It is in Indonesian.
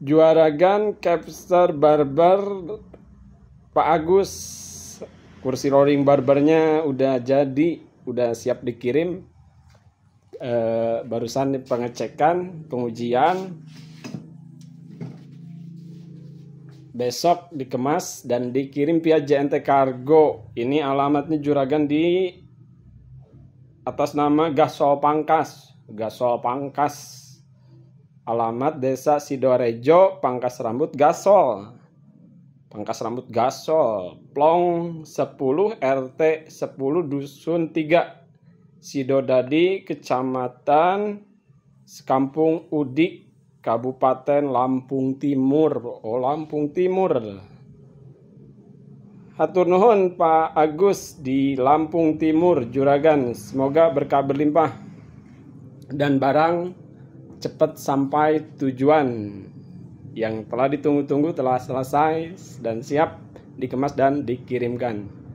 Juaragan, Capster, Barber, Pak Agus, kursi rolling barbernya udah jadi, udah siap dikirim. E, barusan pengecekan, pengujian. Besok dikemas dan dikirim via JNT Cargo. Ini alamatnya Juragan di atas nama Gasol Pangkas. Gasol Pangkas Alamat Desa Sidorejo, Pangkas Rambut Gasol. Pangkas Rambut Gasol, Plong 10 RT 10 Dusun 3. Sidodadi, Kecamatan Sekampung Udi, Kabupaten Lampung Timur. Oh, Lampung Timur. Hatur nuhun Pak Agus di Lampung Timur, Juragan. Semoga berkah berlimpah dan barang cepat sampai tujuan yang telah ditunggu-tunggu telah selesai dan siap dikemas dan dikirimkan.